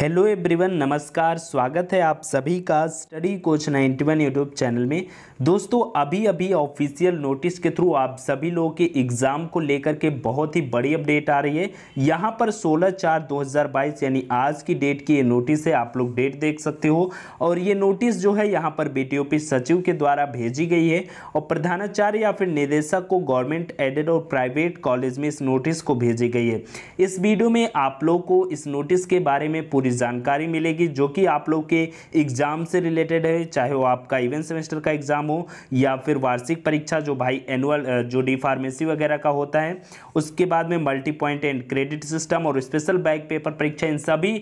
hello everyone नमस्कार स्वागत है आप सभी का स्टडी कोच 91 यूट्यूब चैनल में दोस्तों अभी अभी ऑफिशियल नोटिस के थ्रू आप सभी लोगों के एग्ज़ाम को लेकर के बहुत ही बड़ी अपडेट आ रही है यहाँ पर 16 चार 2022 यानी आज की डेट की ये नोटिस है आप लोग डेट देख सकते हो और ये नोटिस जो है यहाँ पर बी सचिव के द्वारा भेजी गई है और प्रधानाचार्य या फिर निदेशक को गवर्नमेंट एडेड और प्राइवेट कॉलेज में इस नोटिस को भेजी गई है इस वीडियो में आप लोग को इस नोटिस के बारे में पूरी पूरी जानकारी मिलेगी जो कि आप लोग के एग्ज़ाम से रिलेटेड है चाहे वो आपका इवेंट सेमेस्टर का एग्ज़ाम हो या फिर वार्षिक परीक्षा जो भाई एनुअल जो डी फार्मेसी वगैरह का होता है उसके बाद में multi point and credit system और स्पेशल बैक पेपर परीक्षा इन सभी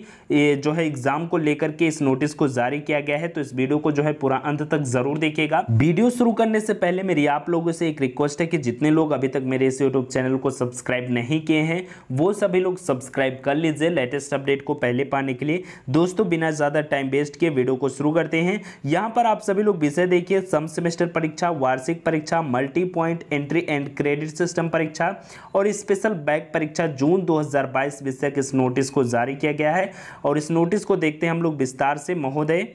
जो है एग्ज़ाम को लेकर के इस नोटिस को जारी किया गया है तो इस वीडियो को जो है पूरा अंत तक ज़रूर देखेगा वीडियो शुरू करने से पहले मेरी आप लोगों से एक रिक्वेस्ट है कि जितने लोग अभी तक मेरे इस यूट्यूब चैनल को सब्सक्राइब नहीं किए हैं वो सभी लोग सब्सक्राइब कर लीजिए लेटेस्ट अपडेट को पहले पाने के लिए दोस्तों बिना ज़्यादा टाइम वेस्ट के वीडियो को शुरू करते हैं यहां पर आप सभी लोग विषय देखिए सम सेमेस्टर परीक्षा वार्षिक परीक्षा multi point entry and credit system परीक्षा और स्पेशल बैक परीक्षा जून 2022 विषय के इस नोटिस को जारी किया गया है और इस नोटिस को देखते हैं हम लोग विस्तार से महोदय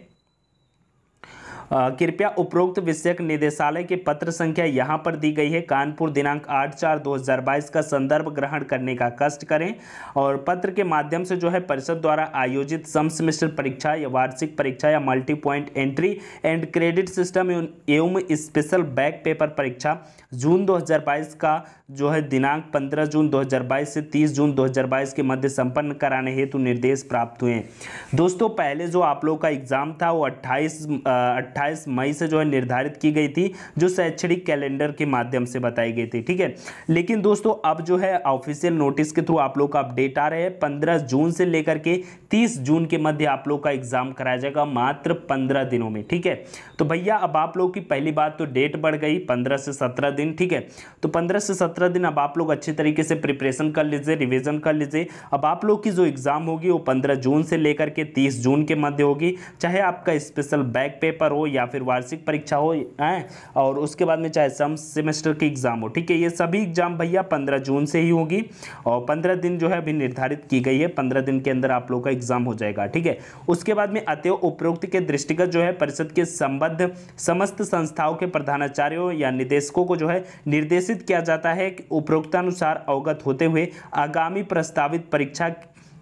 कृपया उपरोक्त विषयक निदेशालय के पत्र संख्या यहाँ पर दी गई है कानपुर दिनांक आठ चार दो हजार बाईस का संदर्भ ग्रहण करने का कष्ट करें और पत्र के माध्यम से जो है परिषद द्वारा आयोजित सम सेमेस्टर परीक्षा या वार्षिक परीक्षा या multi point entry and credit system एवं स्पेशल बैक पेपर परीक्षा जून बाईस का जो है दिनांक पंद्रह जून बाईस से तीस जून बाईस के मध्य संपन्न कराने हेतु निर्देश प्राप्त हुए दोस्तों पहले जो आप लोग का एग्जाम था वो अट्ठाईस अट्ठाईस मई से जो है निर्धारित की गई थी जो शैक्षणिक कैलेंडर के माध्यम से बताई गई थी ठीक है लेकिन दोस्तों अब जो है ऑफिशियल नोटिस के थ्रू आप लोग का अपडेट आ रहे हैं पंद्रह जून से लेकर के तीस जून के मध्य आप लोग का एग्जाम कराया जाएगा मात्र पंद्रह दिनों में ठीक है तो भैया अब आप लोग की पहली बात तो डेट बढ़ गई पंद्रह से सत्रह दिन ठीक है तो पंद्रह से सत्रह दिन अब आप लोग अच्छे तरीके से प्रिपरेशन कर लीजिए रिविजन कर लीजिए अब आप लोग की जो एग्ज़ाम होगी वो पंद्रह जून से लेकर के तीस जून के मध्य होगी चाहे आपका स्पेशल बैक पेपर हो या फिर वार्षिक परीक्षा हो हैं और उसके बाद में चाहे सम सेमेस्टर की एग्ज़ाम हो ठीक है ये सभी एग्ज़ाम भैया पंद्रह जून से ही होगी और पंद्रह दिन जो है अभी निर्धारित की गई है पंद्रह दिन के अंदर आप लोग का एग्ज़ाम हो जाएगा ठीक है उसके बाद में अतएव उपरोक्त के दृष्टिगत जो है परिषद के संबद्ध समस्त संस्थाओं के प्रधानाचार्यों या निदेशकों को जो है निर्देशित किया जाता है कि उपरोक्तानुसार अवगत होते हुए आगामी प्रस्तावित परीक्षा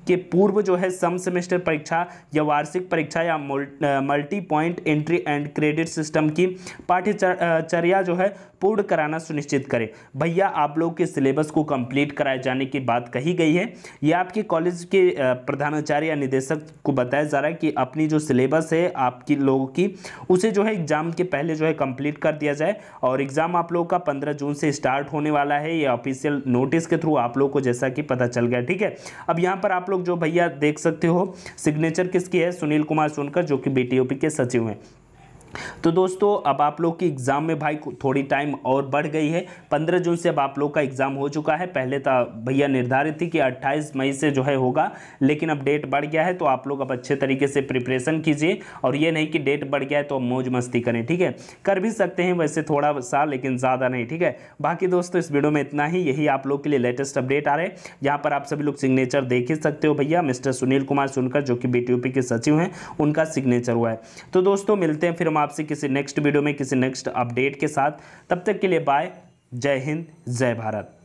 के पूर्व जो है सम सेमेस्टर परीक्षा या वार्षिक परीक्षा या multi point entry and credit system की पाठ्यचर्या जो है पूर्ण कराना सुनिश्चित करें भैया आप लोग के सिलेबस को कंप्लीट कराए जाने की बात कही गई है यह आपके कॉलेज के प्रधानाचार्य या निदेशक को बताया जा रहा है कि अपनी जो सिलेबस है आपकी लोगों की उसे जो है एग्ज़ाम के पहले जो है कंप्लीट कर दिया जाए और एग्ज़ाम आप लोगों का पंद्रह जून से स्टार्ट होने वाला है यह ऑफिशियल नोटिस के थ्रू आप लोग को जैसा कि पता चल गया ठीक है अब यहाँ पर आप लोग जो भैया देख सकते हो सिग्नेचर किसकी है सुनील कुमार सोनकर जो कि बीटीओपी के सचिव हैं तो दोस्तों अब आप लोग की एग्ज़ाम में भाई थोड़ी टाइम और बढ़ गई है पंद्रह जून से अब आप लोग का एग्ज़ाम हो चुका है पहले तो भैया निर्धारित थी कि अट्ठाईस मई से जो है होगा लेकिन अब डेट बढ़ गया है तो आप लोग अब अच्छे तरीके से प्रिपरेशन कीजिए और ये नहीं कि डेट बढ़ गया है तो मौज मस्ती करें ठीक है कर भी सकते हैं वैसे थोड़ा सा लेकिन ज़्यादा नहीं ठीक है बाकी दोस्तों इस वीडियो में इतना ही यही आप लोग के लिए लेटेस्ट अपडेट आ रहे हैं यहाँ पर आप सभी लोग सिग्नेचर देख ही सकते हो भैया मिस्टर सुनील कुमार सुनकर जो कि बी के सचिव हैं उनका सिग्नेचर हुआ है तो दोस्तों मिलते हैं फिर हमारे आपसे किसी नेक्स्ट वीडियो में किसी नेक्स्ट अपडेट के साथ तब तक के लिए बाय जय हिंद जय भारत